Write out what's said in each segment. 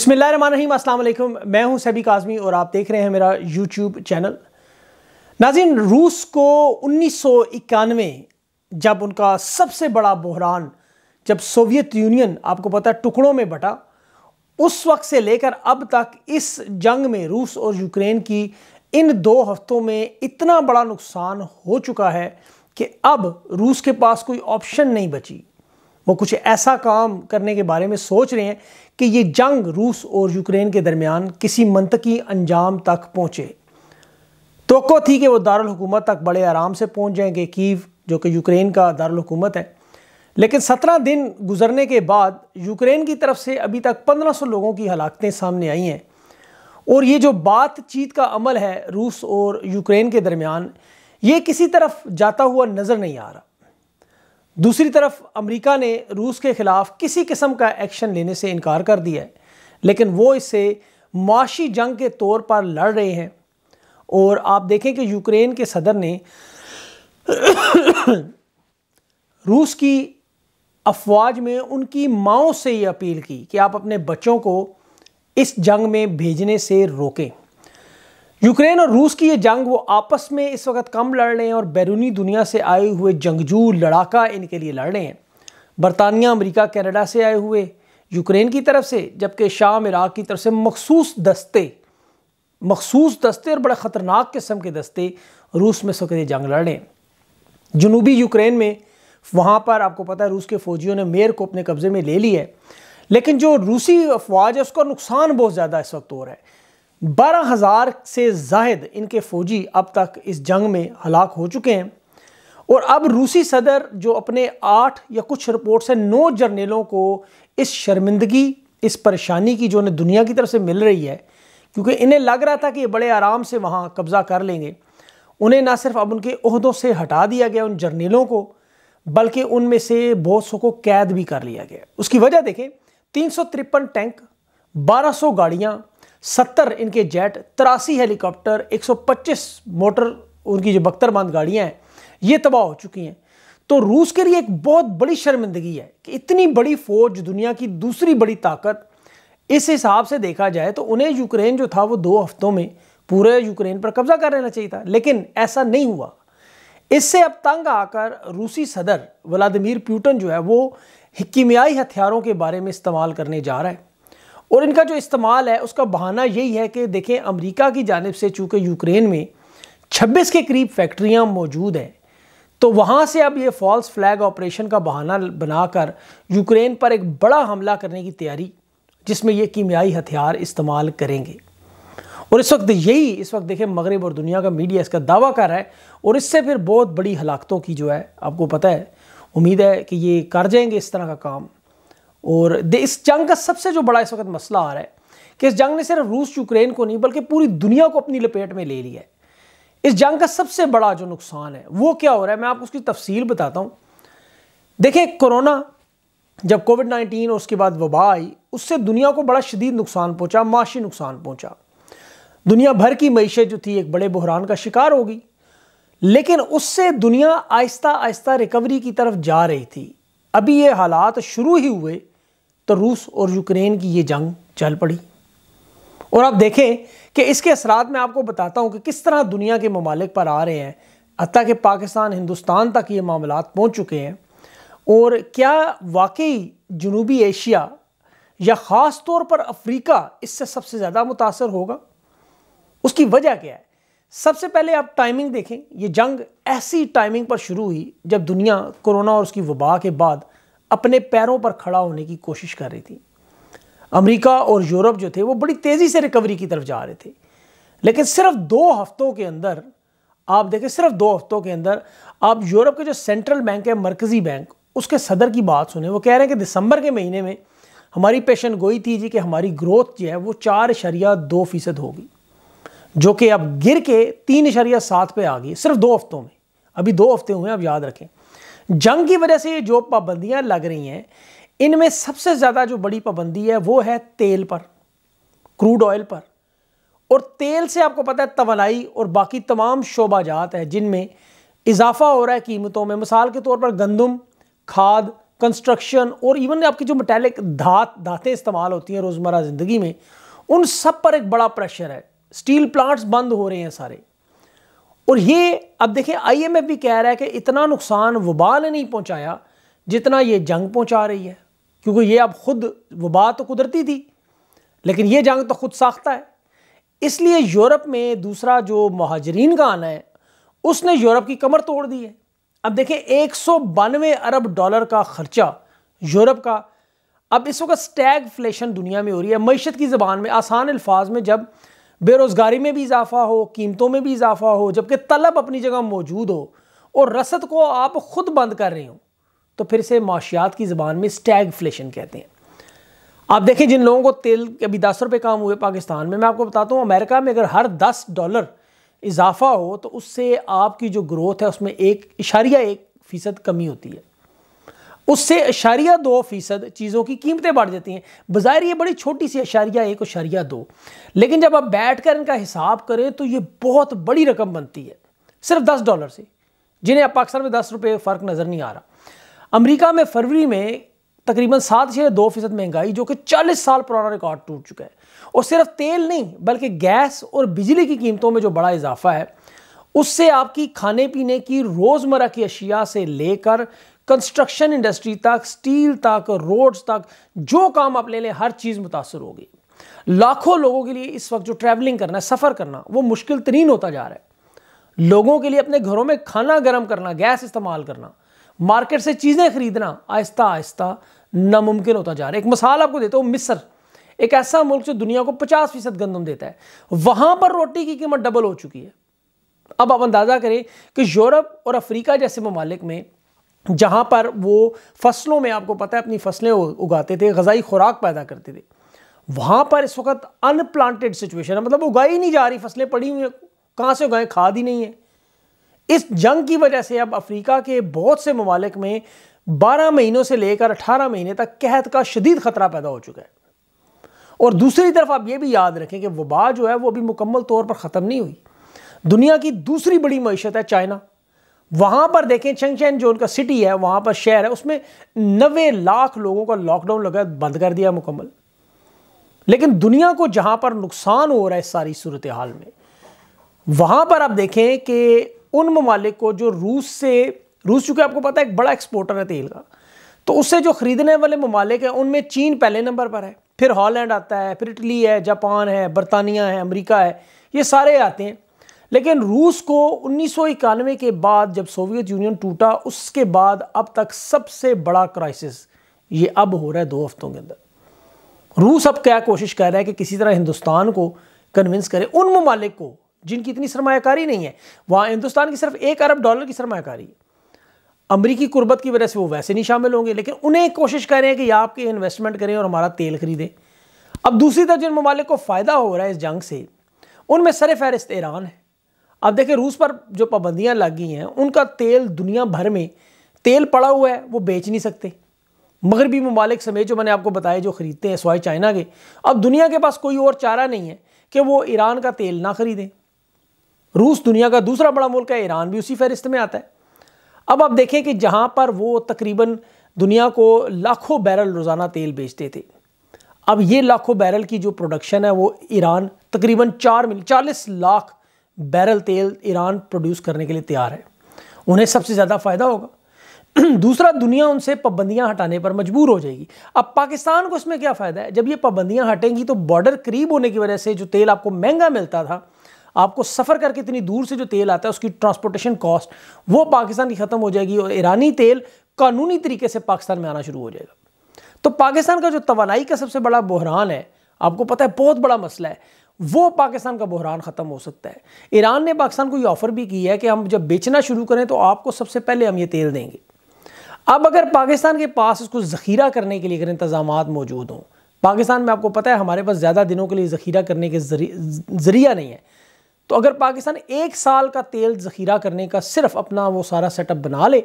बसमीम अल्लाम मैं हूं सभी काजमी और आप देख रहे हैं मेरा यूट्यूब चैनल नाजिन रूस को उन्नीस जब उनका सबसे बड़ा बहरान जब सोवियत यूनियन आपको पता है टुकड़ों में बटा उस वक्त से लेकर अब तक इस जंग में रूस और यूक्रेन की इन दो हफ्तों में इतना बड़ा नुकसान हो चुका है कि अब रूस के पास कोई ऑप्शन नहीं बची वो कुछ ऐसा काम करने के बारे में सोच रहे हैं कि ये जंग रूस और यूक्रेन के दरमियान किसी मनतकी अंजाम तक पहुँचे तो थी कि वो दारकूमत तक बड़े आराम से पहुँच जाएंगे कीव जो कि यूक्रेन का दारकूमत है लेकिन सत्रह दिन गुजरने के बाद यूक्रेन की तरफ से अभी तक पंद्रह सौ लोगों की हलाकतें सामने आई हैं और ये जो बातचीत का अमल है रूस और यूक्रेन के दरमियान ये किसी तरफ जाता हुआ नज़र नहीं आ रहा दूसरी तरफ अमेरिका ने रूस के ख़िलाफ़ किसी किस्म का एक्शन लेने से इनकार कर दिया है लेकिन वो इसे माशी जंग के तौर पर लड़ रहे हैं और आप देखें कि यूक्रेन के सदर ने रूस की अफवाज में उनकी माओ से ये अपील की कि आप अपने बच्चों को इस जंग में भेजने से रोकें यूक्रेन और रूस की ये जंग वो आपस में इस वक्त कम लड़ रहे हैं और बैरूनी दुनिया से आए हुए जंगजू लड़ाका इनके लिए लड़ रहे हैं बरतानिया अमरीका कैनेडा से आए हुए यूक्रेन की तरफ से जबकि शाम इराक की तरफ से मखसूस दस्ते मखसूस दस्ते और बड़े ख़तरनाक किस्म के दस्ते रूस में इस वक्त ये जंग लड़ रहे हैं जनूबी यूक्रेन में वहाँ पर आपको पता है रूस के फ़ौजियों ने मेयर को अपने कब्ज़े में ले लिया है लेकिन जो रूसी अफवाज है उसका नुकसान बहुत ज़्यादा इस वक्त हो रहा है बारह हज़ार से जायद इनके फ़ौजी अब तक इस जंग में हलाक हो चुके हैं और अब रूसी सदर जो अपने आठ या कुछ रिपोर्ट से नौ जर्नेलों को इस शर्मिंदगी इस परेशानी की जो उन्हें दुनिया की तरफ से मिल रही है क्योंकि इन्हें लग रहा था कि ये बड़े आराम से वहाँ कब्ज़ा कर लेंगे उन्हें ना सिर्फ अब उनके अहदों से हटा दिया गया उन जर्नेलों को बल्कि उनमें से बहुत सौ को कैद भी कर लिया गया उसकी वजह देखें तीन सौ तिरपन टैंक बारह सौ गाड़ियाँ सत्तर इनके जेट तिरासी हेलीकॉप्टर 125 मोटर उनकी जो बख्तरबंद गाड़ियाँ हैं ये तबाह हो चुकी हैं तो रूस के लिए एक बहुत बड़ी शर्मिंदगी है कि इतनी बड़ी फौज दुनिया की दूसरी बड़ी ताकत इस हिसाब से देखा जाए तो उन्हें यूक्रेन जो था वो दो हफ्तों में पूरे यूक्रेन पर कब्जा कर लेना चाहिए था लेकिन ऐसा नहीं हुआ इससे अब तंग आकर रूसी सदर व्लादिमीर प्यूटन जो है वो किमियाई हथियारों के बारे में इस्तेमाल करने जा रहा है और इनका जो इस्तेमाल है उसका बहाना यही है कि देखें अमेरिका की जानब से चूँकि यूक्रेन में छब्बीस के करीब फैक्ट्रियाँ मौजूद हैं तो वहाँ से अब ये फॉल्स फ्लैग ऑपरेशन का बहाना बनाकर यूक्रेन पर एक बड़ा हमला करने की तैयारी जिसमें ये कीमियाई हथियार इस्तेमाल करेंगे और इस वक्त यही इस वक्त देखें मगरब और दुनिया का मीडिया इसका दावा कर रहा है और इससे फिर बहुत बड़ी हलाकतों की जो है आपको पता है उम्मीद है कि ये कर जाएंगे इस तरह का काम और इस जंग का सबसे जो बड़ा इस वक्त मसला आ रहा है कि इस जंग ने सिर्फ रूस यूक्रेन को नहीं बल्कि पूरी दुनिया को अपनी लपेट में ले लिया है इस जंग का सबसे बड़ा जो नुकसान है वो क्या हो रहा है मैं आपको उसकी तफसील बताता हूँ देखिए कोरोना जब कोविड नाइन्टीन और उसके बाद वबा आई उससे दुनिया को बड़ा शदीद नुकसान पहुँचा माशी नुकसान पहुँचा दुनिया भर की मीशत जो थी एक बड़े बहरान का शिकार हो गई लेकिन उससे दुनिया आहिस्ता आहिस्ता रिकवरी की तरफ जा रही थी अभी ये हालात शुरू ही हुए तो रूस और यूक्रेन की ये जंग चल पड़ी और आप देखें कि इसके असरात मैं आपको बताता हूँ कि किस तरह दुनिया के ममालिक पर आ रहे हैं हती के पाकिस्तान हिंदुस्तान तक ये मामला पहुँच चुके हैं और क्या वाकई जनूबी एशिया या ख़ास तौर पर अफ्रीका इससे सबसे ज़्यादा मुतासर होगा उसकी वजह क्या है सबसे पहले आप टाइमिंग देखें ये जंग ऐसी टाइमिंग पर शुरू हुई जब दुनिया कोरोना और उसकी वबा के बाद अपने पैरों पर खड़ा होने की कोशिश कर रही थी अमेरिका और यूरोप जो थे वो बड़ी तेज़ी से रिकवरी की तरफ जा रहे थे लेकिन सिर्फ दो हफ्तों के अंदर आप देखें सिर्फ दो हफ्तों के अंदर आप यूरोप के जो सेंट्रल बैंक है मरकज़ी बैंक उसके सदर की बात सुने वो कह रहे हैं कि दिसंबर के महीने में हमारी पेशन गोई थी जी कि हमारी ग्रोथ जो है वो चार शरिया दो फीसद होगी जो कि अब गिर के तीन शरिया सात पे आ गई सिर्फ दो हफ्तों में अभी दो हफ्ते हुए आप याद रखें जंग की वजह से ये जो पाबंदियां लग रही हैं इनमें सबसे ज़्यादा जो बड़ी पाबंदी है वो है तेल पर क्रूड ऑयल पर और तेल से आपको पता है तवनाई और बाकी तमाम जात है जिनमें इजाफा हो रहा है कीमतों में मिसाल के तौर पर गंदम खाद कंस्ट्रक्शन और इवन आपकी जो मेटेलिक धात धातें इस्तेमाल होती हैं रोज़मर्रा ज़िंदगी में उन सब पर एक बड़ा प्रेशर है स्टील प्लांट्स बंद हो रहे हैं सारे और ये अब देखें आईएमएफ भी कह रहा है कि इतना नुकसान वबा ने नहीं पहुंचाया जितना ये जंग पहुंचा रही है क्योंकि ये अब खुद वबा तो कुदरती थी लेकिन ये जंग तो खुद साख्ता है इसलिए यूरोप में दूसरा जो महाजरीन का आना है उसने यूरोप की कमर तोड़ दी है अब देखें एक सौ बानवे अरब डॉलर का ख़र्चा यूरोप का अब इस वक्त स्टैग फ्लेशन दुनिया में हो रही है मीशत की ज़बान में आसान अल्फाज में जब बेरोज़गारी में भी इजाफा हो कीमतों में भी इजाफा हो जबकि तलब अपनी जगह मौजूद हो और रसद को आप ख़ुद बंद कर रहे हो तो फिर इसे माशियात की ज़बान में स्टैग फ्लेशन कहते हैं आप देखें जिन लोगों को तेल अभी दस रुपये काम हुए पाकिस्तान में मैं आपको बताता हूँ अमेरिका में अगर हर दस डॉलर इजाफा हो तो उससे आपकी जो ग्रोथ है उसमें एक इशारिया एक फ़ीसद कमी होती है उससे अशारिया दो फ़ीसद चीज़ों की कीमतें बढ़ जाती हैं बाज़ाहिर ये बड़ी छोटी सी अशारिया एक अशारिया दो लेकिन जब आप बैठ कर इनका हिसाब करें तो ये बहुत बड़ी रकम बनती है सिर्फ दस डॉलर से जिन्हें अब पाकिस्तान में दस रुपये फ़र्क नज़र नहीं आ रहा अमरीका में फरवरी में तकरीबन सात से दो फीसद महंगाई जो कि चालीस साल पुराना रिकॉर्ड टूट चुका है और सिर्फ तेल नहीं बल्कि गैस और बिजली की कीमतों में जो बड़ा इजाफा है उससे आपकी खाने पीने की रोज़मर्रा की अशिया से लेकर कंस्ट्रक्शन इंडस्ट्री तक स्टील तक रोड्स तक जो काम आप ले लें हर चीज़ मुतासर होगी लाखों लोगों के लिए इस वक्त जो ट्रैवलिंग करना है सफ़र करना वो मुश्किल तरीन होता जा रहा है लोगों के लिए अपने घरों में खाना गर्म करना गैस इस्तेमाल करना मार्केट से चीज़ें खरीदना आहिस्ता आहिस्ता नामुमकिन होता जा रहा है एक मिसाल आपको देता हूँ मिस्र एक ऐसा मुल्क जो दुनिया को पचास फीसद गंदम देता है वहाँ पर रोटी की कीमत डबल हो चुकी है अब आप अंदाज़ा करें कि यूरोप और अफ्रीका जैसे ममालिक में जहाँ पर वो फसलों में आपको पता है अपनी फसलें उगाते थे गजाई खुराक पैदा करते थे वहाँ पर इस वक्त अनप्लांटेड सिचुएशन है मतलब उगाई नहीं जा रही फसलें पड़ी हुई हैं कहाँ से उगाएं खाद ही नहीं है इस जंग की वजह से अब अफ्रीका के बहुत से ममालिक में 12 महीनों से लेकर 18 महीने तक कहत का शदीद ख़तरा पैदा हो चुका है और दूसरी तरफ आप ये भी याद रखें कि वबा जो है वो अभी मुकम्मल तौर पर ख़त्म नहीं हुई दुनिया की दूसरी बड़ी मीशत है चाइना वहाँ पर देखें चंगचैन जो उनका सिटी है वहाँ पर शहर है उसमें नबे लाख लोगों का लॉकडाउन लगा बंद कर दिया मुकम्मल लेकिन दुनिया को जहाँ पर नुकसान हो रहा है सारी सूरत हाल में वहाँ पर आप देखें कि उन ममालिक को जो रूस से रूस चूँकि आपको पता है एक बड़ा एक्सपोर्टर है तेल का तो उससे जो ख़रीदने वाले ममालिक हैं उनमें चीन पहले नंबर पर है फिर हॉलैंड आता है फिर इटली है जापान है बरतानिया है अमेरिका है ये सारे आते हैं लेकिन रूस को उन्नीस के बाद जब सोवियत यूनियन टूटा उसके बाद अब तक सबसे बड़ा क्राइसिस ये अब हो रहा है दो हफ्तों के अंदर रूस अब क्या कोशिश कर रहा है कि किसी तरह हिंदुस्तान को कन्विंस करे उन ममालिक को जिनकी इतनी सरमाकारी नहीं है वहाँ हिंदुस्तान की सिर्फ एक अरब डॉलर की सरमाकारी है अमरीकी कुर्बत की वजह से वो वैसे नहीं शामिल होंगे लेकिन उन्हें कोशिश कर रहे हैं कि आपके इन्वेस्टमेंट करें और हमारा तेल खरीदें अब दूसरी तरफ जिन ममालिक को फ़ायदा हो रहा है इस जंग से उनमें सर फहरिस्त ईरान है अब देखिए रूस पर जो पाबंदियाँ लगी हैं उनका तेल दुनिया भर में तेल पड़ा हुआ है वो बेच नहीं सकते मगरबी ममालिक समेत जो मैंने आपको बताया जो ख़रीदते हैं सवाए चाइना के अब दुनिया के पास कोई और चारा नहीं है कि वो ईरान का तेल ना ख़रीदें रूस दुनिया का दूसरा बड़ा मुल्क है ईरान भी उसी फहरिस्त में आता है अब आप देखें कि जहाँ पर वो तकरीबन दुनिया को लाखों बैरल रोज़ाना तेल बेचते थे अब ये लाखों बैरल की जो प्रोडक्शन है वो ईरान तकरीबन चार मिल चालीस लाख बैरल तेल ईरान प्रोड्यूस करने के लिए तैयार है उन्हें सबसे ज़्यादा फ़ायदा होगा दूसरा दुनिया उनसे पाबंदियां हटाने पर मजबूर हो जाएगी अब पाकिस्तान को इसमें क्या फ़ायदा है जब ये पाबंदियां हटेंगी तो बॉर्डर करीब होने की वजह से जो तेल आपको महंगा मिलता था आपको सफ़र करके इतनी दूर से जो तेल आता है उसकी ट्रांसपोर्टेशन कॉस्ट वो पाकिस्तान की ख़त्म हो जाएगी और ईरानी तेल कानूनी तरीके से पाकिस्तान में आना शुरू हो जाएगा तो पाकिस्तान का जो तोानाई का सबसे बड़ा बहरान है आपको पता है बहुत बड़ा मसला है वो पाकिस्तान का बहरान ख़त्म हो सकता है ईरान ने पाकिस्तान को ये ऑफ़र भी किया है कि हम जब बेचना शुरू करें तो आपको सबसे पहले हम ये तेल देंगे अब अगर पाकिस्तान के पास इसको ज़ख़ीरा करने के लिए अगर इंतजाम मौजूद हों पाकिस्तान में आपको पता है हमारे पास ज़्यादा दिनों के लिए ज़ख़ीरा करने के ज़रिया नहीं है तो अगर पाकिस्तान एक साल का तेल ज़ख़ीरा करने का सिर्फ अपना वो सारा सेटअप बना ले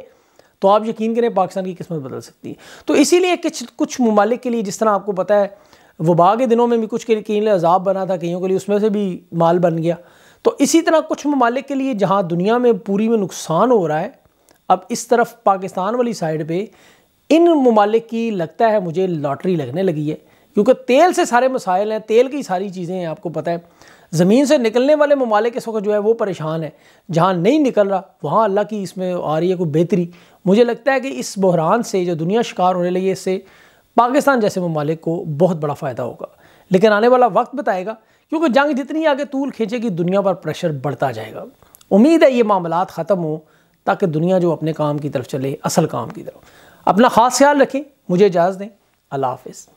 तो आप यकीन करें पाकिस्तान की किस्मत बदल सकती है तो इसीलिए कुछ कुछ ममालिक के लिए जिस तरह आपको पता है वबा के दिनों में भी कुछ के लिए कहीं अजाब बना था कहीं के लिए उसमें से भी माल बन गया तो इसी तरह कुछ ममालिक के लिए जहाँ दुनिया में पूरी में नुकसान हो रहा है अब इस तरफ पाकिस्तान वाली साइड पर इन ममालिक की लगता है मुझे लॉटरी लगने लगी है क्योंकि तेल से सारे मसाइल हैं तेल की सारी चीज़ें हैं आपको पता है ज़मीन से निकलने वाले ममालिक इस वक्त जो है वो परेशान है जहाँ नहीं निकल रहा वहाँ अल्लाह की इसमें आ रही है कोई बेहतरी मुझे लगता है कि इस बहरान से जो दुनिया शिकार होने लगी है इससे पाकिस्तान जैसे ममालिक को बहुत बड़ा फ़ायदा होगा लेकिन आने वाला वक्त बताएगा क्योंकि जंग जितनी आगे तूल खींचेगी दुनिया पर प्रेशर बढ़ता जाएगा उम्मीद है ये मामला ख़त्म हों ताकि दुनिया जो अपने काम की तरफ चले असल काम की तरफ अपना ख़ास ख्याल रखें मुझे इजाज़ दें अल्लाह हाफिज़